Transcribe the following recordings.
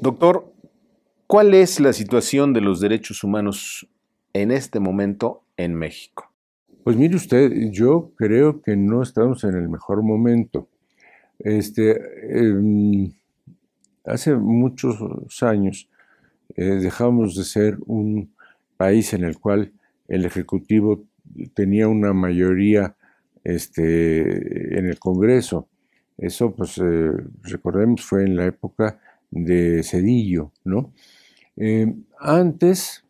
Doctor, ¿cuál es la situación de los derechos humanos en este momento en México? Pues mire usted, yo creo que no estamos en el mejor momento. Este, em, hace muchos años eh, dejamos de ser un país en el cual el Ejecutivo tenía una mayoría este, en el Congreso. Eso, pues, eh, recordemos, fue en la época de Cedillo, ¿no? Eh, antes,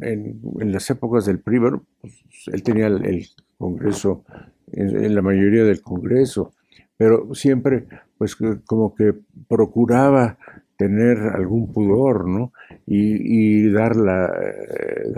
en, las épocas del PRI, pues, él tenía el, Congreso, en, la mayoría del Congreso, pero siempre, pues, como que procuraba tener algún pudor, ¿no? Y, y dar la, eh,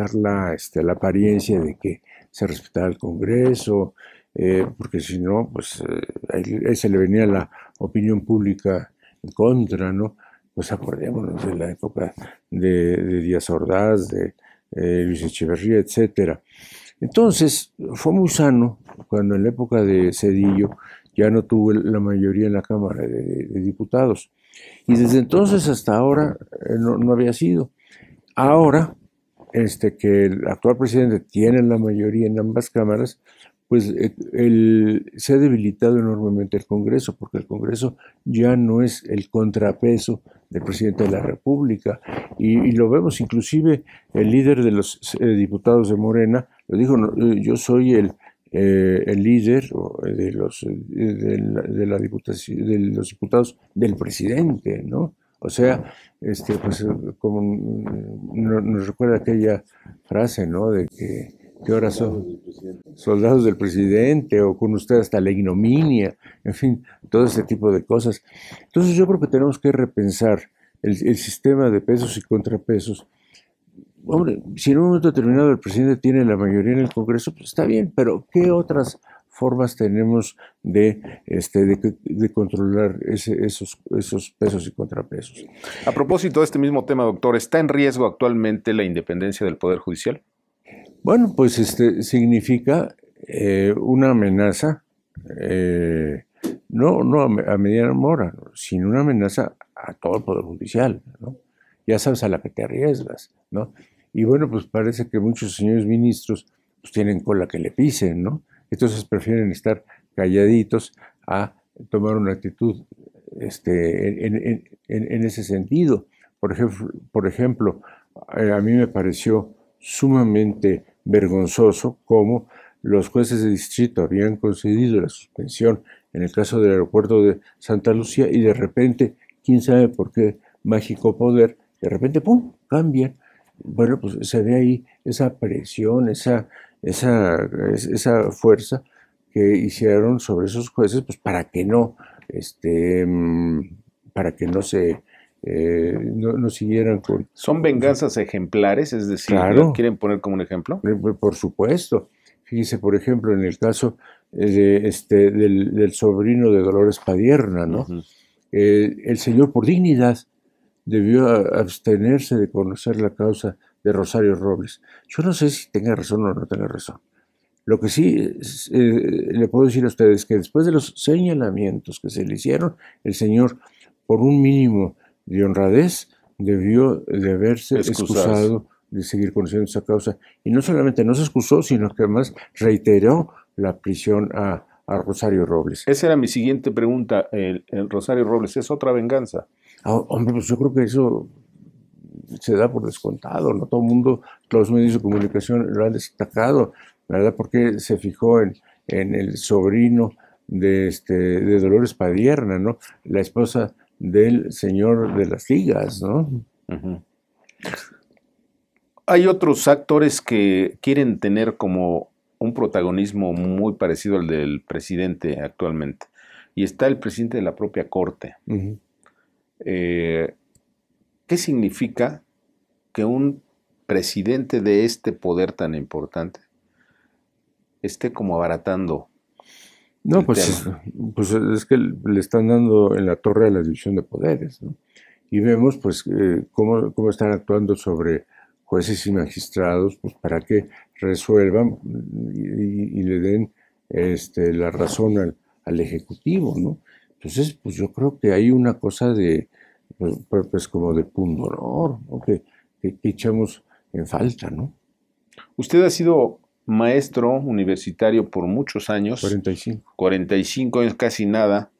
este, la, apariencia de que se respetaba el Congreso, eh, porque si no, pues ahí se le venía la opinión pública contra, ¿no? Pues acordémonos de la época de, Díaz Ordaz, de eh, Luis Echeverría, etcétera. Entonces, fue muy sano cuando en la época de Cedillo ya no tuvo la mayoría en la Cámara de, Diputados. Y desde entonces hasta ahora eh, no, había sido. Ahora, este, que el actual presidente tiene la mayoría en ambas cámaras, pues eh, se ha debilitado enormemente el Congreso, porque el Congreso ya no es el contrapeso del presidente de la República. Y, lo vemos, inclusive el líder de los eh, diputados de Morena lo dijo, eh, yo soy el, el líder de los, de la, diputación, de los diputados del presidente, ¿no? O sea, este, pues como mm, nos recuerda aquella frase, ¿no? De que, ¿qué horas son? soldados del presidente o con usted hasta la ignominia, en fin, todo ese tipo de cosas. Entonces yo creo que tenemos que repensar el, sistema de pesos y contrapesos. Hombre, si en un momento determinado el presidente tiene la mayoría en el Congreso, pues está bien, pero ¿qué otras formas tenemos de, este, de, controlar esos pesos y contrapesos? A propósito de este mismo tema, doctor, ¿está en riesgo actualmente la independencia del Poder Judicial? Bueno, pues este significa eh, una amenaza, eh, no, no a, a mora, sino una amenaza a todo el Poder Judicial, ¿no? Ya sabes a la que te arriesgas, ¿no? Y bueno, pues parece que muchos señores ministros pues, tienen cola que le pisen, ¿no? Entonces prefieren estar calladitos a tomar una actitud este, en, ese sentido. Por ejemplo, por ejemplo, eh, a mí me pareció sumamente vergonzoso como los jueces de distrito habían concedido la suspensión en el caso del aeropuerto de Santa Lucía y de repente, quién sabe por qué mágico poder, de repente, ¡pum!, cambian. Bueno, pues se ve ahí esa presión, esa, esa, esa fuerza que hicieron sobre esos jueces, pues para que no, este, mm, para que no se eh, no, siguieran con... ¿Son venganzas ejemplares? Es decir, quieren poner como un ejemplo? Eh, pues, por supuesto. Fíjese, por ejemplo, en el caso eh, este, del, sobrino de Dolores Padierna, ¿no? el señor, por dignidad, debió abstenerse de conocer la causa de Rosario Robles. Yo no sé si tenga razón o no tenga razón. Lo que sí le puedo decir a ustedes es que después de los señalamientos que se le hicieron, el señor, por un mínimo de honradez, debió de haberse excusado de seguir conociendo esa causa. Y no solamente no se excusó, sino que además reiteró la prisión a, Rosario Robles. Esa era mi siguiente pregunta. El, Rosario Robles, ¿es otra venganza? Ah, hombre, pues yo creo que eso se da por descontado, ¿no? Todo el mundo, todos los medios de comunicación lo han destacado, ¿verdad? Porque se fijó en, el sobrino de, este, de Dolores Padierna, ¿no? La esposa del señor de las ligas, ¿no? Hay otros actores que quieren tener como un protagonismo muy parecido al del presidente actualmente. Y está el presidente de la propia corte. Eh, ¿Qué significa que un presidente de este poder tan importante esté como abaratando no, pues, pues, es que le están dando en la torre a la división de poderes. ¿no? Y vemos pues eh, cómo, están actuando sobre jueces y magistrados pues, para que resuelvan y, le den este, la razón al, Ejecutivo. ¿no? Entonces, pues yo creo que hay una cosa de, pues, pues, pues, como de pundonor, ¿no? que, que, que echamos en falta. ¿no? Usted ha sido maestro universitario por muchos años. 45. 45 años, casi nada.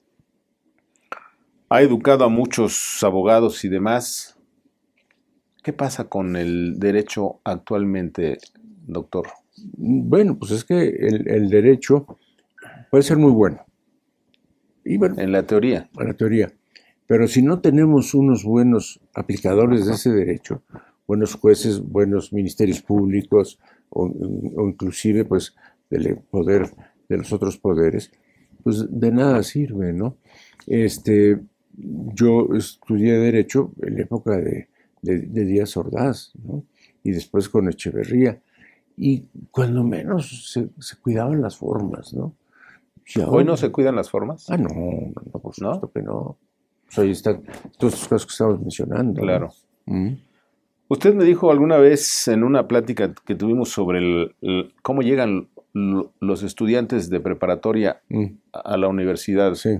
Ha educado a muchos abogados y demás. ¿Qué pasa con el derecho actualmente, doctor? Bueno, pues es que el, derecho puede ser muy bueno. bueno. En la teoría. En la teoría. Pero si no tenemos unos buenos aplicadores de ese derecho, buenos jueces, buenos ministerios públicos, o, inclusive pues del poder de los otros poderes, pues de nada sirve, ¿no? Este, yo estudié Derecho en la época de, de, Díaz Ordaz, ¿no? Y después con Echeverría. Y cuando menos se, cuidaban las formas, ¿no? ¿Hoy no se cuidan las formas? Ah, no, no, por ¿No? que no. Pues, ahí están todos los casos que estamos mencionando. Claro. Mm. Usted me dijo alguna vez en una plática que tuvimos sobre el, cómo llegan los estudiantes de preparatoria mm. a la universidad, sí.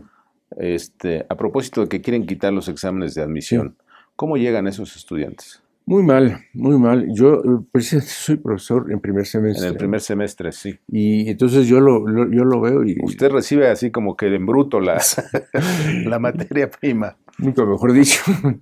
este, a propósito de que quieren quitar los exámenes de admisión, ¿cómo llegan esos estudiantes? Muy mal, muy mal. Yo eh, soy profesor en primer semestre. En el primer semestre, sí. Y entonces yo lo, yo lo veo y... Usted recibe así como que en bruto la, la materia prima nunca mejor dicho.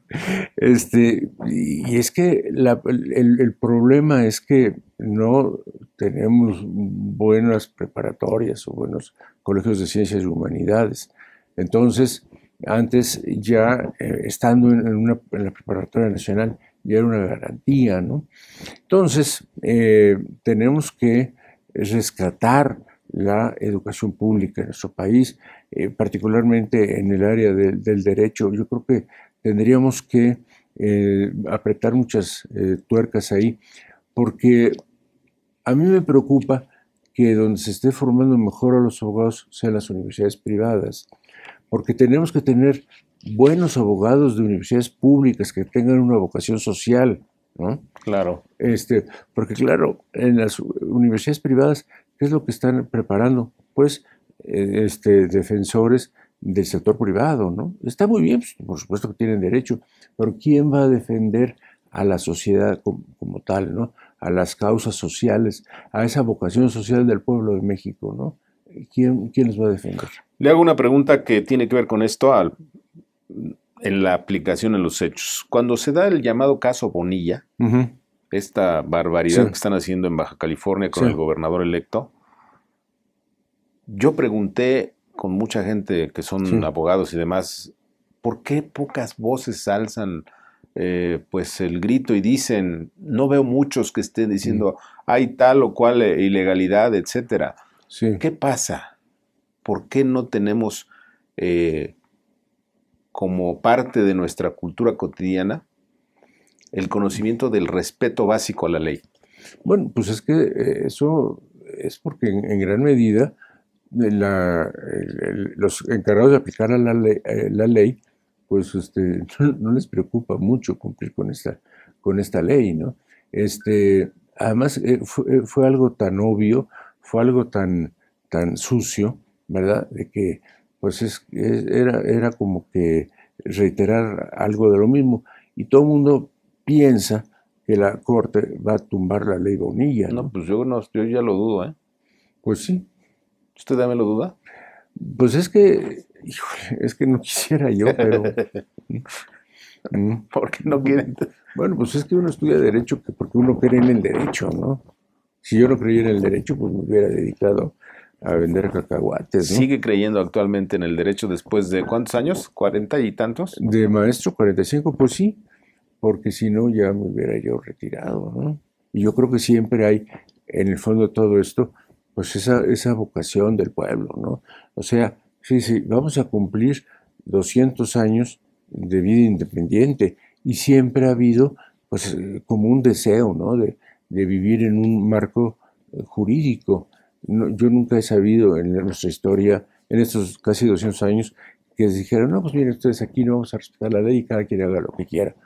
Este, y es que el, problema es que no tenemos buenas preparatorias o buenos colegios de ciencias y humanidades. Entonces, antes ya eh, estando en, la preparatoria nacional ya era una garantía, ¿no? Entonces, eh, tenemos que rescatar la educación pública en nuestro país eh, particularmente en el área del derecho. Yo creo que tendríamos que eh, apretar muchas eh, tuercas ahí, porque a mí me preocupa que donde se esté formando mejor a los abogados sean las universidades privadas, porque tenemos que tener buenos abogados de universidades públicas que tengan una vocación social, ¿no? Claro. Este, porque claro, en las universidades privadas, ¿qué es lo que están preparando? Pues eh, este, defensores del sector privado, ¿no? Está muy bien, pues, por supuesto que tienen derecho, pero ¿quién va a defender a la sociedad como, tal, ¿no? A las causas sociales, a esa vocación social del pueblo de México, ¿no? ¿Quién, quién les va a defender? Le hago una pregunta que tiene que ver con esto en la aplicación en los hechos. Cuando se da el llamado caso Bonilla, esta barbaridad que están haciendo en Baja California con el gobernador electo, yo pregunté con mucha gente que son abogados y demás, ¿por qué pocas voces alzan eh, pues el grito y dicen, no veo muchos que estén diciendo, hay tal o cual eh, ilegalidad, etcétera? ¿Qué pasa? ¿Por qué no tenemos eh, como parte de nuestra cultura cotidiana el conocimiento del respeto básico a la ley? Bueno, pues es que eso es porque en gran medida la, los encargados de aplicar la ley, eh, la ley pues este, no, les preocupa mucho cumplir con esta, con esta ley, ¿no? Este, además, eh, eh, fue, algo tan obvio, fue algo tan, tan sucio, ¿verdad? De que, pues es, era, era como que reiterar algo de lo mismo. Y todo el mundo piensa que la Corte va a tumbar la ley Bonilla. No, no pues yo, no, yo ya lo dudo, ¿eh? Pues sí, ¿Usted también lo duda? Pues es que, es que no quisiera yo, pero... Mm. ¿Por qué no quieren? Bueno, pues es que uno estudia derecho porque uno cree en el derecho, ¿no? Si yo no creyera en el derecho, pues me hubiera dedicado a vender cacahuates. ¿Sigue creyendo actualmente en el derecho después de cuántos años? ¿Cuarenta y tantos? De maestro, 45, pues sí, porque si no ya me hubiera yo retirado, ¿no? Y yo creo que siempre hay en el fondo todo esto pues esa, esa vocación del pueblo, ¿no? O sea, sí, sí, vamos a cumplir 200 años de vida independiente y siempre ha habido pues eh, como un deseo, ¿no? De, de vivir en un marco eh, jurídico. yo nunca he sabido en nuestra historia, en estos casi 200 años, que dijeron, no, pues miren, ustedes aquí no vamos a respetar la ley y cada quien haga lo que quiera.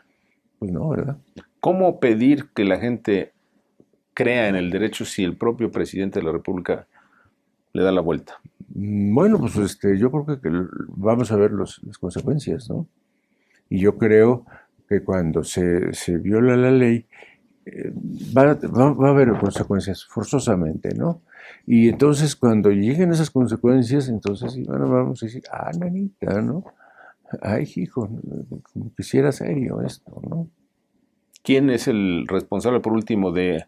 Pues no, ¿verdad? ¿Cómo pedir que la gente crea en el derecho si el propio presidente de la República le da la vuelta? Bueno, pues este, yo creo que vamos a ver las consecuencias, ¿no? Y yo creo que cuando se, viola la ley, eh, va, a haber consecuencias, forzosamente, ¿no? Y entonces cuando lleguen esas consecuencias, entonces bueno, vamos a decir, ah, nanita, ¿no? Ay, hijo, como quisiera serio esto, ¿no? ¿Quién es el responsable, por último, de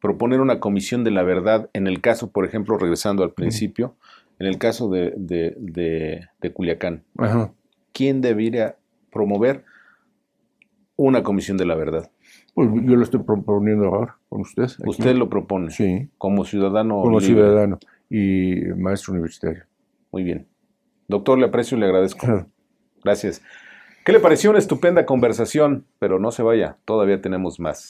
proponer una comisión de la verdad en el caso, por ejemplo, regresando al principio, en el caso de, Culiacán. ¿Quién debería promover una comisión de la verdad? Pues yo lo estoy proponiendo ahora con usted. Usted lo propone. Sí. Como ciudadano. Como ciudadano y maestro universitario. Muy bien. Doctor, le aprecio y le agradezco. Gracias. ¿Qué le pareció una estupenda conversación? Pero no se vaya, todavía tenemos más.